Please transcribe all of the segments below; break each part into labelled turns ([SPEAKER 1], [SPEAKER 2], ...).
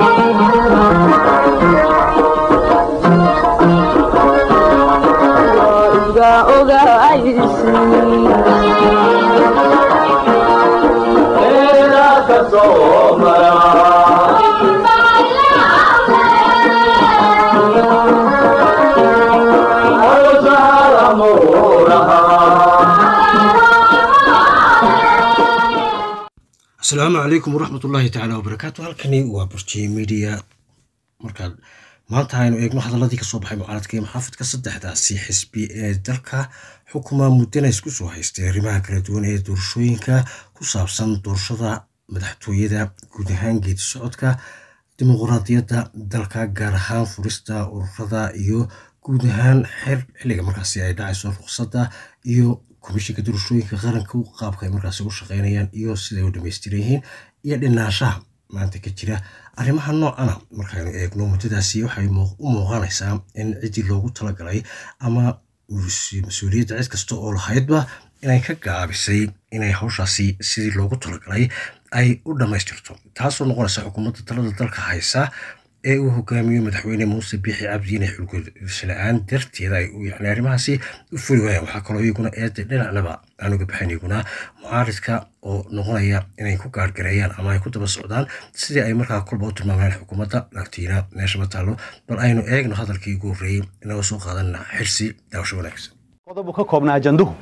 [SPEAKER 1] Oh,
[SPEAKER 2] asalaamu calaykum waraxmat ullaahi tacaala wabarakaatu halkani waa burjie media markaan maanta aynu eegno hadaladii kasoo baxay mucaaradkii maxaafidka saddexdaasi xisbi ee dalka xukuma muddana isku soo haystay arrimaha kala duwan ee doorashooyinka ku saabsan doorashada madaxtooyada guud ahaan geedi socodka dimuquraadiyadda dalka gaar ahaan furista ururada iyo guud ahaan xer xilliga markaasi ay dhacayso ruqsadda iyo komishinka doorashooyinka qaranka u qaabka ay markaasi u shaqeynayaan iyo siday u dhamaystiran yihiin iyo dhinaanshaha maanta ka jira arrimaha noocana markaynu eegno muddadaasi waxay u muuqanaysaa in ciddii loogu talagalay ama mas-uuliyadda cid kasta oo lahaydba inay ka gaabisay inay hawshaasi sidii loogu talagalay ay u dhammaystirto taasoo noqonaysa xukuumadda talada dalka haysa ee uu hogaamiyo madaxweyne muuse biixi cabdiine xulguduus la-aan darteeda ay yani arrimahaasi u fuli waayaan waxaa kaloo iyaguna eeda dhinacnaba aan uga baxayn iyaguna mucaaridka oo noqonaya inay ku gaargareeyaan ama ay ku daba socdaan sidii ay markaa kolba u tilmaamayaan xukuumadda laftiina meeshama taallo bal aynu eegno hadalkii ugu horreeyey inagoo soo qaadanna xirsi daawasho wanaagsan
[SPEAKER 3] qodobu ka koobna ajanduhu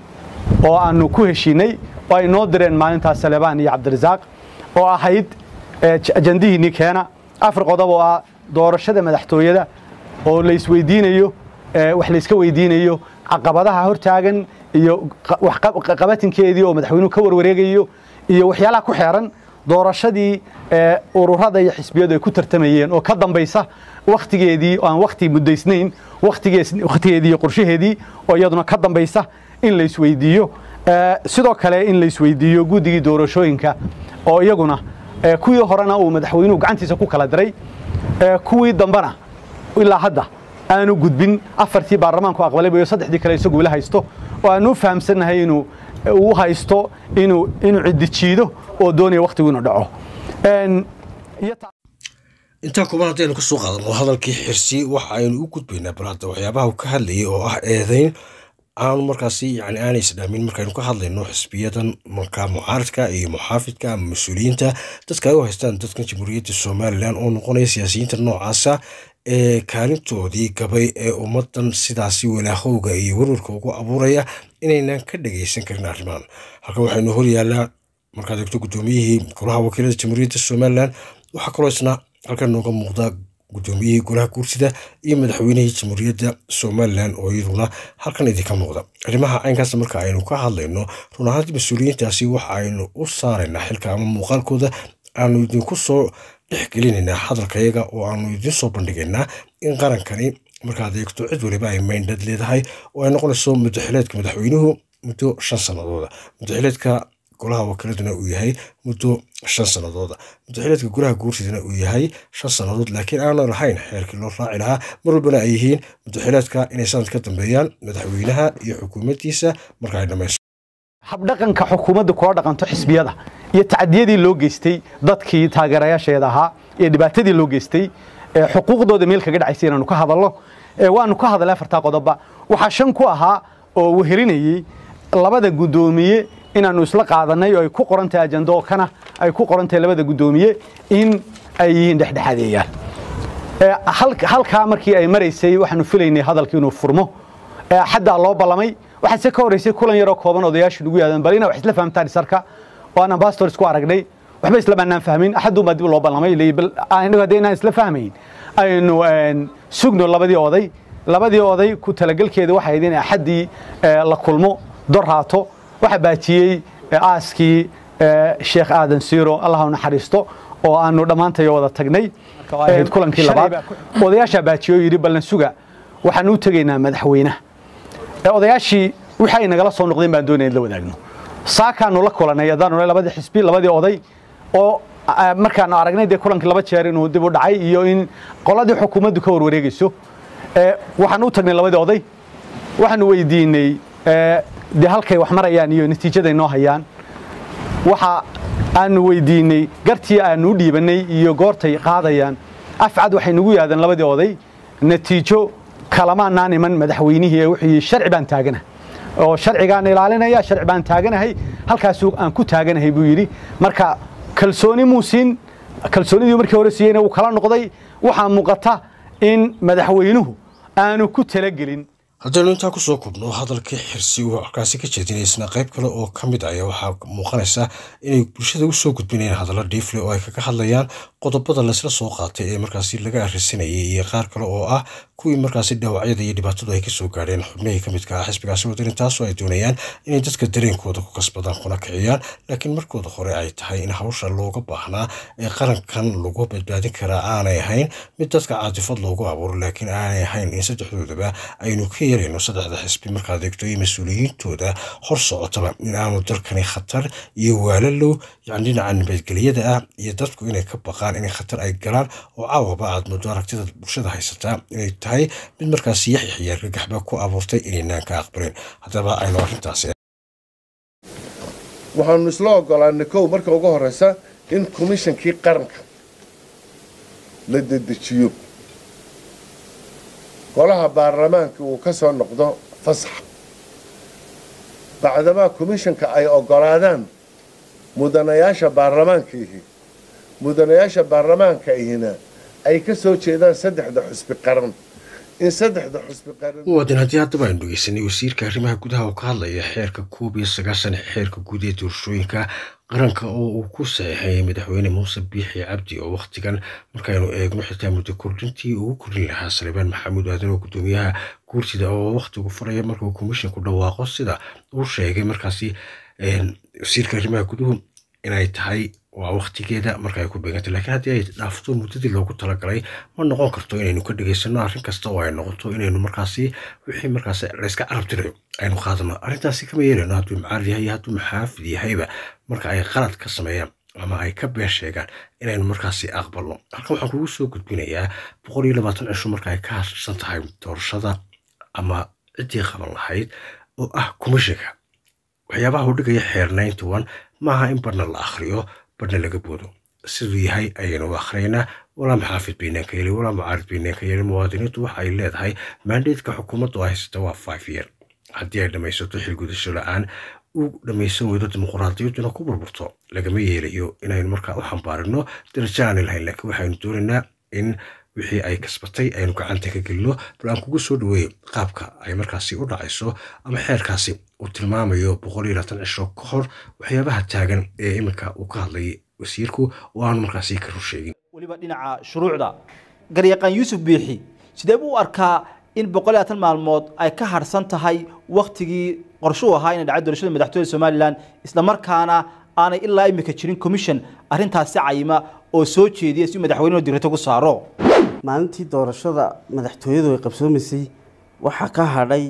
[SPEAKER 3] oo aanu ku heshiinay oo ay noo direen maalintaas salebaan iyo cabdirasaaq oo ahayd ajandihiinni keena afar qodob oo ah doorashada madaxtooyada oo la isweydiinayo wax la iska weydiinayo caqabadaha hortaagan iyo qabatinkeedii oo madaxweynuhu ka warwareegayo iyo waxyaalaha ku xeeran doorashadii ururada iyo xisbiyadu ay ku tartamayeen oo ka dambaysa wakhtigeedii oo aan wakhti muddaysnayn wakhtigeedii iyo qorshaheedii oo iyaduna ka dambaysa in la isweydiiyo sidoo kale in la isweydiiyo guddigii doorashooyinka oo iyaguna kuwii horena uu madaxweynuhu gacantiisa ku kala diray kuwii dambena ilaa hadda aanu gudbin afartii baarlamaanku aqbalay iyo saddexdii kale isagu ila haysto oo aanu u fahamsannahay inuu uu haysto inuu inuu ciddi jiido oo doonaya wakhtigu inuu dhaco
[SPEAKER 2] intaa kuban haddaynu ka soo hadalkii xirsi waxa aynu u gudbaynaa bal waxyaabaha uu ka hadlayay oo ah eedayn aanu markaasi yani aanay isdhaamin markaynu ka hadlayno xisbiyadan markaa mucaaradka iyo muxaafidka ama mas-uuliyiinta dadka ay u haystaan dadka jamhuuriyadda somalilan oo noqonaya siyaasiyiinta noocaasa ee kaalintoodii gabay ee ummadan sidaasi walaahowga iyo warwarka ugu abuuraya inaynan ka dhageysan karin arrimaan halkan waxaynu horyaallaa markaad egto guddoomiyihii golaha wakiilada jamhuuriyadda somalilan waxaa kaloo isna halkan nooga muuqda gudoomiyihii golaha guursida iyo madaxweynihii jamhuuriyadda somalilan oo iyaduna halkan idinka muuqda arrimaha caynkaas marka aynu ka hadlayno run ahaantii mas-uuliyiintaasi waxa aynu u saaraynaa xilka ama muuqaalkooda aanu idinku soo dhexgelinaynaa hadalkayaga oo aanu idin soo bandhigaynaa in qarankani markaad eegto cid waliba ay mayndhad leedahay oo ay noqonayso mudaxileedka madaxweynuhu muddo shan sannadooda muddaxileedka golaha wakiiladuna uu yahay muddo shan sannadood mudaxileedka golaha guursidana uu yahay shan sannadood laakiin aanan lahayn xeerkii loo raaci lahaa mar walbana ay yihiin mudaxileedka inay sanad ka
[SPEAKER 3] dambeeyaan madaxweynaha iyo xukuumaddiisa marka ay dhammayso habdhaqanka xukuumadda kula dhaqanto xisbiyada iyo tacdiyadii loo geystay dadkii taageerayaasheeda ahaa iyo dhibaatadii loo geystay xuquuqdooda meel kaga dhacaysa inaanu ka hadalno waanu ka hadalay afartaa qodoba waxaa shan ku ahaa oo wehelinayey labada guddoomiye inaanu isla qaadanay oo ay ku qoran tahay ajando kana ay ku qorantahay labada guddoomiye in ay yihiin dhexdhexaadeeyaan halkaa markii ay maraysay waxaanu filaynay hadalkii inuu furmo xaddaa loo ballamay waxaase ka horraysay kulan yaroo kooban odayaashu nugu yaahdeen bal ina wax isla fahamtaan isarka oo aan ambassador isku aragnay waxba isla baanaan fahmin axaduunbaa dib loo ballamay ah, innagu haddii inaan isla fahmayn aynu sugno labadii oday labadii oday ku talagelkeeda waxa ahayd in axaddii la kulmo dor haato waxaa baajiyey aaskii sheekh aadan siiro allah u naxariisto oo aanu dhammaantayo wada tagnay ahayd kulankii labaad odayaashaa baajiyo yidhi ballan suga waxaanu u tegaynaa madaxweynaha odayaashii wixii ay nagala soo noqdeen baan doonaya in la wadaagno saakaanu la kulanay haddaanu labadii xisbi labadii oday oo markaanu aragnay dee kulankii laba jeer inuu dib u dhacay iyo in qoladii xukuumaddu ka warwareegayso waxaanu u tagnay labadii oday waxaanu weydiinay Eh, de halkay wax marayaan iyo natiijada noo hayaan waxa aanu weydiinay gartii aanu u dhiibanay iyo goortay qaadayaan afcad waxay nagu yidhahdeen labadii oday natiijo kalamaanaan iman madaxweynihii wuxuu sharci baan taagana oo sharcigaan ilaalinaya sharci baan taaganahay halkaasuu aan ku taaganahay buu yidhi marka kalsooni muu kalsoonidii markii hore siiyeyna wuu kala noqday waxaa muuqata in madaxweynuhu aanu ku talagelin
[SPEAKER 2] haddaynu intaa kusoo kubno hadalkii xirsi uu halkaasi ka jeedinaysna qayb kale oo ka mid ah ayaa waxaa muuqanaysa inay bulshada usoo soo gudbinayaan hadallo dhiifle oo ay kaga hadlayaan qodobada laysla soo qaatay ee markaasi laga arrisinayay iyo qaar kale oo ah kuwii markaasi dhaawacyada iyo dhibaatadu ay kasoo gaadheen xubnihii ka midka ah xisbigaasi wadarin taasoo ay doonayaan inay dadka dareenkooda ku kasbadaan kuna kiciyaan laakiin markooda hore ay tahay in hawsha looga baahnaa ee qarankan lagu badbaadin karaa aanay ahayn mid dadka caatifad loogu abuuro laakiin aanay ahayn in saddexdoodaba aynu ka yarayno saddexda xisbi markaad eegto iyo mas-uuliyiintooda hor socotaba in aanu dalkani khatar iyo waalalow yani dhinaca nabadgelyada ah iyo dadku inay ka baqaan inay khatar ay galaan oo caawaba aad muddo aragtida bulshada haysataa inay tahay mid markaas yaxya xiyaar gagaxba ku abuurtay inaynaan ka aqbalin haddaba aynu arrintaasi
[SPEAKER 4] waxaanu isla ogolaanay kow marka ugu horeysa in komishankii qaranka la dedejiyo golaha baarlamaanka uu ka soo noqdo fasax bacdamaa komishanka ay ogolaadaan mudanayaasha baarlamaankiihi mudanayaasha baarlamaanka ihina ay ka soo jeedaan saddexda xusbi qaran muwaadin haddii haddaba
[SPEAKER 2] aynu dhegeysanay wasiirka arrimaha gudaha oo ka hadlaya xeerka koob iyo sagaashan ee xeerka guud ee doorashooyinka qaranka oo uu ku saxeexeeyay madaxweyne muuse biixi cabdi oo wakhtigan markaynu eegno xitaa muddo kordhintii ugu kordhin lahaa saleebaan maxamuud aadan oo guddoomiyaha guurtida oo wakhtigu furaya markuu ku dhawaaqo sida uu sheegay markaasi wasiirka arrimaha guduhu inay tahay waa wakhtigeeda markaay ku beeganto lakiin haddii ay dhaafto muddadii loogu talagalay ma noqon karto inaynu ka dhegaysano arrin kasta oo ay noqoto inaynu markaasi wixii markaas layska carabtirayo aynu qaadano arrintaasi kama yeelayno hadduu mucaarad yahay hadduu maxaafid yahayba marka ay qalad ka sameeyaan ama ay ka been sheegaan inaynu markaasi aqbalno halkan waxaan kugu soo gudbinayaa boqol iyo labaatan cisho marka ay ka hasabsan tahay doorashada ama ciddii qaban lahayd oo ah kumashiga waxyaabaha u dhigaya xeernayn tuwan maaha in badna la akhriyo badha laga boodo siduu yahay ayaynu u akhriynaa walaam xaafid baynaan yeli walaam mucaarid baynaan ka yelin muwaadiniintu waxa ay leedahay maandheedka xukuumaddu ay haysata waa five year haddii ay dhammaysato xilgudasho la-aan u dhammaysan weydo dimuqraadiyaduna ku burburto lagama yeelayo inaynu markaa u xambaarino darajo aanay lahayn laakiin waxaynu doonaynaa in wixii ay kasbatay aynu gacanta ka gelino bal aan kugu soo dhaweeyo qaabka ay markaasi u dhacayso ama xeerkaasi uu tilmaamayo boqol iyo labaatan cishro ka hor waxyaabaha taagan ee iminka uu ka hadlayay wasiirku oo aanu markaasi ka rusheegin
[SPEAKER 5] weliba dhinaca shuruucda garyaqaan yuusuf biixi sidee buu u arkaa in boqol iyo maalmood ay ka harsan tahay wakhtigii qorshuu ahaa inay dhacay doorashada madaxtooyada somalilan markaana aanay ilaa imika jirin commission arrintaasi cayima oo soo jeediya si uu madaxweynehu dirirto saaro
[SPEAKER 1] maalintii doorashada madaxtooyadu ay qabsoomaysay waxaa ka hadhay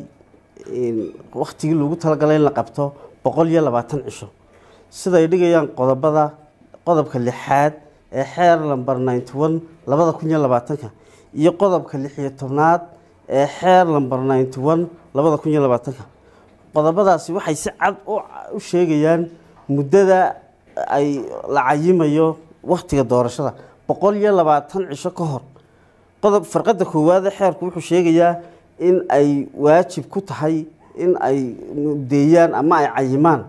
[SPEAKER 1] wakhtigii lagu talagalay in la qabto boqol iyo labaatan cisho siday dhigayaan qodobada qodobka lixaad ee xeer lamber ninety one labada kun iyo labaatanka iyo qodobka lixiyo tobnaad ee xeer lamber ninety one labada kun iyo labaatanka qodobadaasi waxay si cad u sheegayaan muddada ay la cayimayo waktiga doorashada boqol iyo labaatan cisho ka hor qodob farqada koowaada xeerku wuxuu sheegayaa in ay waajib ku tahay in ay mudeeyaan ama ay cayimaan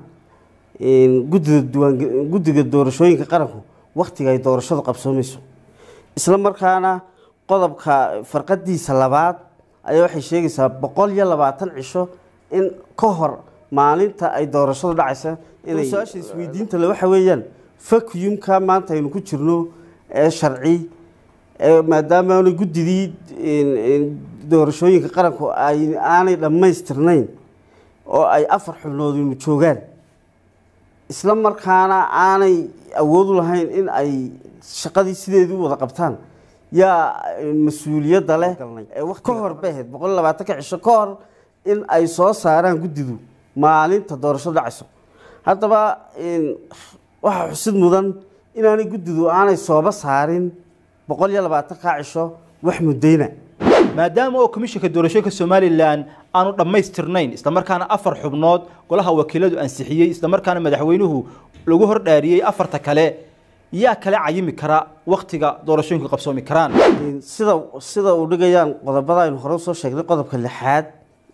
[SPEAKER 1] gudida guddiga doorashooyinka qaranku wakhtiga ay doorashadu qabsoomayso isla markaana qodobka farqadiisa labaad ayaa waxay sheegaysaa boqol iyo labaatan cisho in ka hor maalinta ay doorashadu dhacaysa su isweydiinta le waxa weeyaan vacuumka maanta aynu ku jirno ee sharci Eh, maadaama guddidii doorashooyinka qaranku aanay dhammaystirnayn oo ay afar xubnoodinu joogaan isla markaana aanay awoodu lahayn in ay shaqadii sideedii u wada qabtaan yaa eh, mas-uuliyadda leh ka eh, hor bay ahayd boqol labaatanka cisho ka hor in ay soo saaraan guddidu maalinta doorasho dhacayso haddaba waxaa xusid mudan inaanay guddidu aanay sooba saarin boqol iyo labaatan kaa cisho wax mudayna maadaama oo komishanka doorashooyinka somalilan aanu
[SPEAKER 5] dhammaystirnayn islamarkaana afar xubnood golaha wakiiladu ansixiyey islamarkaana madaxweynuhu lagu hordhaariyey afarta kale yaa kale cayimi kara waktiga doorashooyinka qabsoomi
[SPEAKER 1] karaan sida sida uu dhigayaan qodobada aynu hore usoo sheegnay qodobka lixaad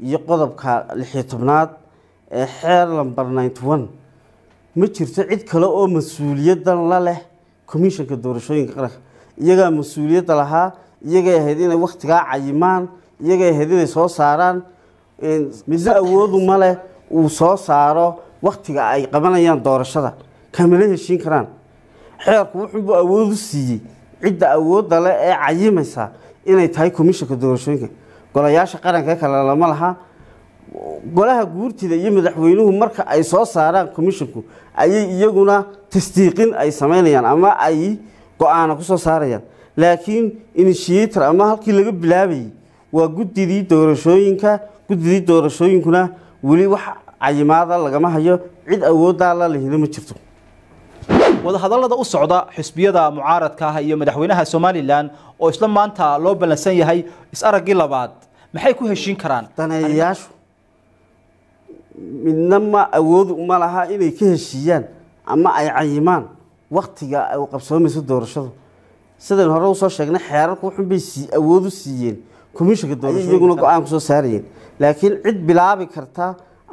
[SPEAKER 1] iyo qodobka lixiyo tobnaad ee xeer lamber ninety one ma jirto cid kale oo mas-uuliyaddan la leh komishanka doorashooyinka qaranka iyagaa mas-uuliyadda lahaa iyagay ahayd inay wakhtigaa cayimaan iyagay ahayd inay soo saaraan midna awoodu ma leh uu soo saaro wakhtiga ay qabanayaan doorashada kamana heshiin karaan xeerku wuxuunbuu awoodu siiyey cidda awoodda leh ee cayimaysa inay tahay komishanka doorashooyinka golayaasha qaranka kale lama laha golaha guurtida iyo madaxweynuhu marka ay soo saaraan komishanku ayay iyaguna tasdiiqin ay samaynayaan ama ay go-aana kusoo saarayaan laakiin initiator ama halkii laga bilaabayay waa guddidii doorashooyinka guddidii doorashooyinkuna weli wax cayimaada lagama hayo cid awoodaa la lihina ma jirto
[SPEAKER 5] wadahadallada u socda xisbiyada mucaaradka ah iyo madaxweynaha somalilan oo isla maanta loo ballansan yahay is-araggii labaad maxay ku heshiin karaan daneeyayaashu
[SPEAKER 1] midna ma awood uma laha inay ka heshiiyaan ama ay cayimaan waktiga u qabsoomayso doorashadu sidayn hore usoo sheegnay xeerarku wuxunbay awood u siiyeen komishinka doorashada iyaguna go-aan kusoo saarayeen laakiin cid bilaabi karta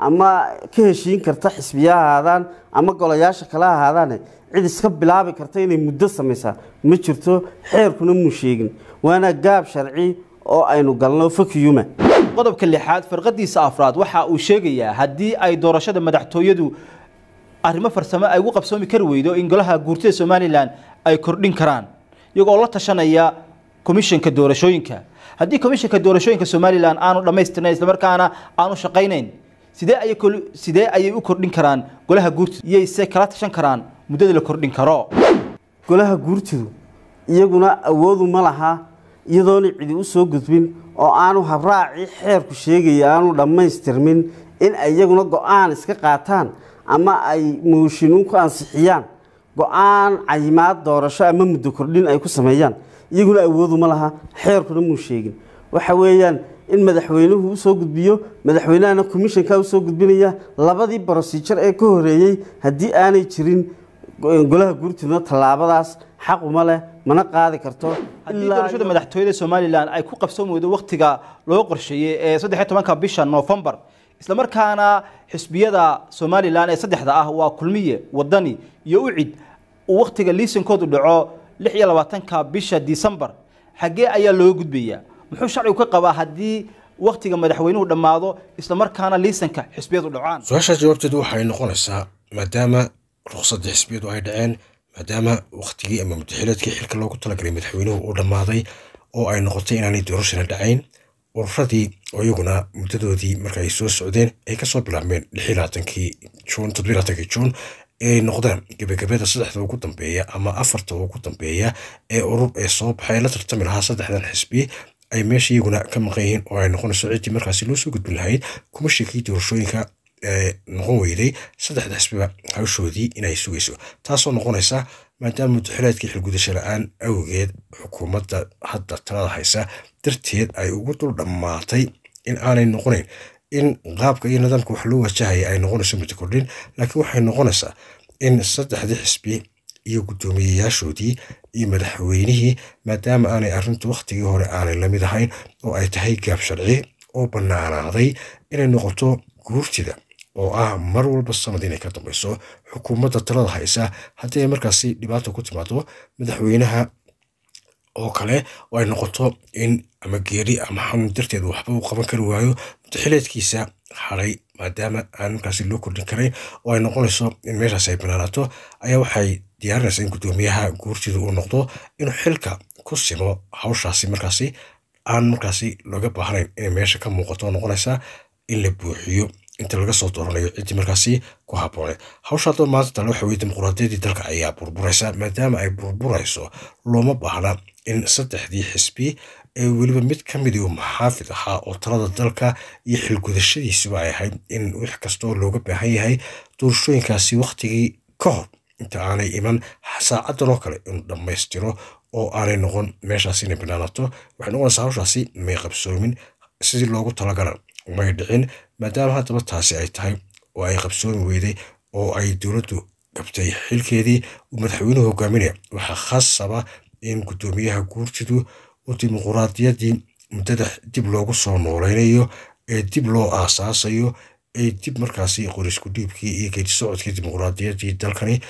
[SPEAKER 1] ama ka heshiin karta xisbiyaha ahaadaan ama golayaasha kale ahaadaane cid iska bilaabi karta inay muddo samaysaa ma jirto xeerkuna muu sheegin waana gaab sharci oo aynu galno fakiyuma qodobka lixaad farqadiisa
[SPEAKER 5] afraad waxa uu sheegayaa haddii ay doorashada madaxtooyadu arrimo farsamo ay ugu qabsoomi kari weydo in golaha guurtida somalilan ay kordhin karaan iyagoo la tashanaya komishanka doorashooyinka haddii komishanka doorashooyinka somalilan aanu dhammaystirnayn islamarkaana aanu shaqaynayn sidee ayay sidee ayay u kordhin karaan golaha guurtida iyayse kala tashan
[SPEAKER 1] karaan muddada la kordhin karo golaha guurtidu iyaguna awoodu ma laha iyadoona cidi u soo gudbin oo aanu habraacii xeerku sheegaya aanu dhammaystirmin in ay iyaguna go-aan iska qaataan ama ay mooshinuun ku ansixiyaan go-aan cayimaad doorasho ama muddo kordhin ay ku sameeyaan iyaguna awooduma laha xeerkuna muu sheegin waxa weeyaan in madaxweynuhu usoo gudbiyo madaxweynahana commishanka usoo gudbinaya labadii brosijer ee ka horeeyey haddii aanay jirin eh, golaha guurtidna tallaabadaas xaquma leh mana qaadi karto haddii
[SPEAKER 5] doorashada madaxtooyada somalilan ay ku qabsan weydo wakhtiga loo qorsheeyey ee eh, saddex iyo tobanka bisha noofembar isla markaana xisbiyada somalilan ee saddexda ah waa kulmiye wadani iyo ucid uu wakhtiga liisankoodu dhaco lix iyo labaatanka bisha disembar xaggee ayaa loo gudbayaa muxuu sharcigu ka qabaa haddii wakhtiga madaxweynuhu dhammaado isla markaana liisanka xisbiyadu dhacaan
[SPEAKER 2] su-aashaa jawaabteedu waxaay noqonaysaa maadaama ruqsaddii xisbiyadu ay dhaceen maadaama wakhtigii ama mutaxileedkii xilka loogu talagalay madaxweynuhu uu dhammaaday oo ay noqotay inaanay doorashana dhacayn ururadii oo iyaguna muddadoodii marka ay soo socdeen ay kasoo bilaabmeen juun ay noqdaan gebagabada saddexda ugu dambeeya ama afarta ugu dambeeya ee urur ee soo baxay la tartami lahaa saddexdan xisbi ay meesha iyaguna ka maqan yihiin oo ay noqonayso ciddii markaasi loo soo gudbin lahayd kuma sheekay doorashooyinka noqon weyday saddexda xisbiba hawshoodii inay sugayso taasoo noqonaysa maadaama muddaxileedkii xilgudasho la-aan awgeed xukuumadda hadda talada haysa darteed ay ugu dul dhammaatay in aanay noqonayn in qaabka iyo nidaamka wax loo wajahaya ay noqonayso muddo kordhin laakiin waxay noqonaysaa in saddexdii xisbi iyo guddoomiyeyaashoodii iyo madaxweynihii maadaama aanay arrintu wakhtigii hore aanay la mid ahayn oo ay tahay gaab sharci oo bannaanaaday inay noqoto guurtida oo ah mar walba sanad inay ka dambeyso xukuumadda talada haysa haddii ay markaasi dhibaata ku timaado madaxweynaha oo kale oo ay noqoto in ama geeri ama xanuun darteed waxba u qaban kari waayo mutaxileedkiisa haray maadaama aan markaasi loo kordhin karayn oo ay noqonayso in meeshaas ay banaanaato ayaa waxay diyaarinaysaa in guddoomiyaha guurtida uu noqdo inuu xilka ku simo hawshaasi markaasi aan markaasi looga baahnayn inay meesha ka muuqato noqonaysaa in la buuxiyo inta laga soo dooranayo ciddii markaasi ku habooneed hawsha haddaba maanta tale waxa weye dimuqraadiyadii dalka ayaa burburaysa maadaama ay burburayso looma baahna in saddexdii xisbi ee weliba mid ka midii ah maxaafid ahaa oo talada dalka iyo xilgudashadiisiba ay ahayd in wix kastoo looga baahan yahay doorashooyinkaasi waqtigii ka hor inta aanay iman saacaddanoo kale inuu dhammaystiro oo aanay noqon meeshaas inay banaanato waxay noqonaysaa hawshaasi may qabsoomin sidii loogu talagalay umay dhicin maadaama haddaba taasi ay tahay oo ay qabsooni weyday oo ay dowladdu gabtay xilkeedii madaxweynuhu hogaaminaya waxaa khasaba in guddoomiyaha guurtidu u dimuquraadiyadii muddada dib loogu soo nooleynayo ee dib loo aasaasayo ee dib markaasi qorisku-dhiibkii iyo geedi socodkii dimuquraadiyaddii dalkani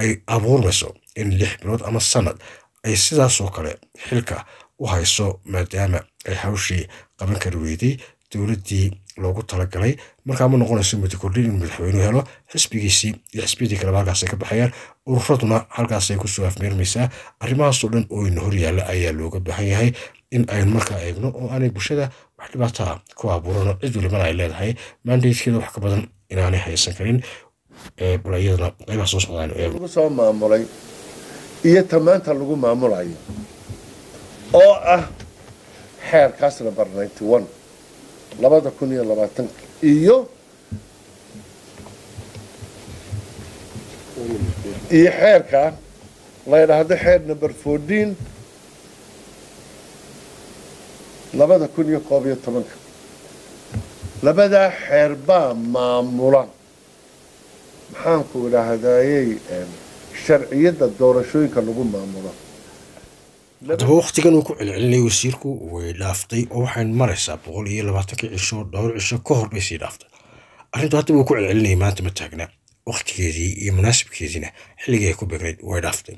[SPEAKER 2] ay abuurmayso in lix bilood ama sanad ay sidaasoo kale xilka u hayso maadaama ay hawshii qaban kari weyday dowladdii loogu talagalay markaa ma noqonayso muddo in inuu madaxweynuhu helo xisbigiisii iyo xisbiyadii kaleba halkaasay ka baxayaan ururaduna halkaasay kusoo afmeermaysaa arrimahaasoo dhan oo ina horyaalla ayaa looga baahan yahay in aynu markaa eegno oo aanay bulshada wax dhibaataa ah ku abuurano cid walibana ay leedahay
[SPEAKER 4] maandaydkeeda wax ka badan inaanay haysan karin bal qaybaha soo socdaanu eegno soo maamulay iyo ta lagu maamulayo oo ah xeerkaasna barnaynti one labada kun iyo labaatanka iyo iyo xeerka la ydhaahdo xeer number fourteen labada kun iyo koob iyo tobanka labadaa xeer baa maamula maxaanku idhaahdayey sharciyadda doorashooyinka lagu maamulo dhooqtigan uu ku
[SPEAKER 2] celcelinayay wasiirku way dhaaftay oo waxaan maraysaa boqol iyo labaatanka cisho dhowr cisho ka hor bay sii dhaaftay arrintu haddaba uu ku celcelinayay maanta ma taagna waqtigeedii iyo munaasabkeediina xilligii ay ku beegnayd way dhaaftay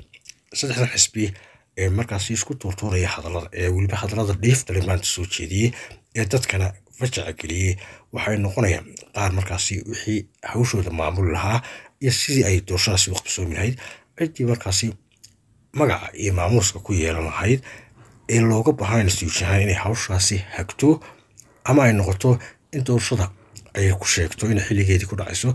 [SPEAKER 2] saddexdan xisbi ee markaasi isku tuurtuuraya hadallada ee weliba hadallada dhiifdalay maanta soo jeediyey ee dadkana fajaca geliyey waxay noqonayaan qaar markaasi wixii hawshooda maamuli lahaa iyo sidii ay doorashadaasi u qabsoomi lahayd ciddii markaasi magaca iyo maamuuska ku yeelan lahayd ee looga baahanayn suushahaan inay hawshaasi e hagto ama ay noqoto in doorashada ay ku sheegto inay xilligeedii ku dhacayso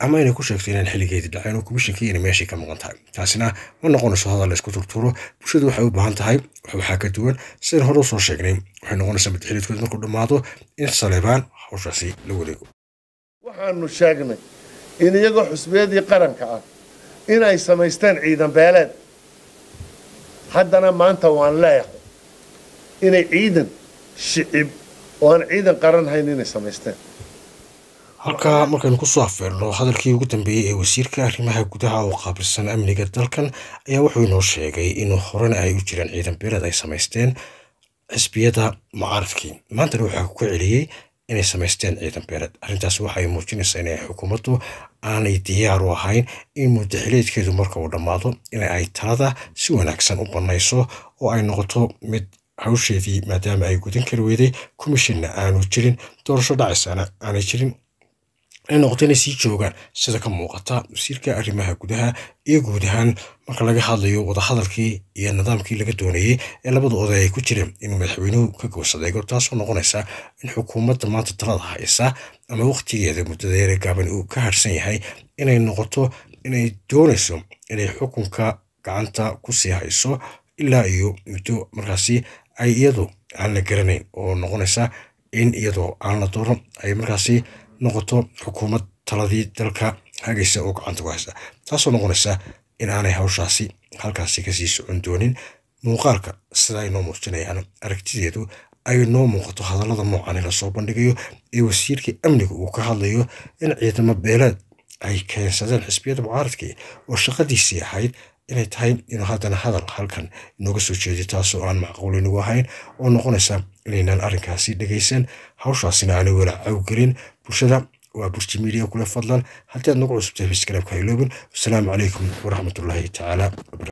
[SPEAKER 2] ama inay ku sheegto inaan xilligeedii dhacayn oo komishinkii inay meeshii ka maqan tahay taasina ma noqonayso hadal laysku turturo bulshadu waxay u baahan tahay waxaa ka duwan sidan hore usoo sheegnay waxay noqonaysaa madaxiliidkood markuu dhammaado in saleebaan hawshaasi la wareego
[SPEAKER 4] waxaanu sheegnay in iyagoo xusbiyadii qaranka ah inay samaysteen ciidan beeleed haddana maanta waan leeyahay inay ciidan shicib oo aan ciidan qaranhayn inay samaysteen
[SPEAKER 2] halka markaynu kusoo afeerno hadalkii ugu dambeeyey ee wasiirka arrimaha gudaha oo qaabilsan amniga dalkan ayaa wuxuu inoo sheegay inuu horena ay u jireen ciidan beeled ay samaysteen xisbiyada mucaaradkii maantana waxaa ku celiyey inay samaysteen ciidan beeled arrintaas waxay muujinaysaa inay xukuumaddu aanay diyaar u ahayn in muddaxileedkeedu marka uu dhammaado in ay talada si wanaagsan u bannayso oo ay noqoto mid hawsheedii maadaama ay gudan kari weyday komishonna aanu jirin doorasho dhacaysana aanay jirin in noqoto inay sii joogaan sida ka muuqata wasiirka arrimaha gudaha iyo guud ahaan marka laga hadlayo wadahadalkii iyo nidaamkii laga doonayey ee labada oday ay ku jireen inuu madaxweynuhu ka goosadeego taasoo noqonaysa in xukuumadda maanta talada haysa ama waqtigeeda muddadeere gaaban uu ka harsan yahay inay noqoto inay doonayso inay xukunka gacanta ku sii hayso ilaa iyo muddo markaasi ay iyadu aan la garanayn oo noqonaysa in iyadoo aan la doono ay markaasi noqoto xukuumad taladii dalka hagaysa oo gacanta ku haysa taasoo noqonaysa in hawshaasi halkaasi kasii socon doonin muuqaalka sidaa inoo muujinayaan aragtideedu ay noo muuqato hadallada noocan lasoo bandhigayo ee wasiirkii amniga uu ka hadlayo in ciidamo beeleed ay keensadeen xisbiyada mucaaradkii oo shaqadiisii ahayd inay tahay inuu haddana hadal halkan inooga soo jeediyo taasoo aan macquulinigu ahayn oo noqonaysa inaynaan arrinkaasi dhegaysan hawshaasina aanay walaacaw bulshada waa burji miidiya kule fadlan haddii aad nagu cusubtahay fiskaraabka ha iloobin wasalaamu calaykum waraxmatullaahi tacaala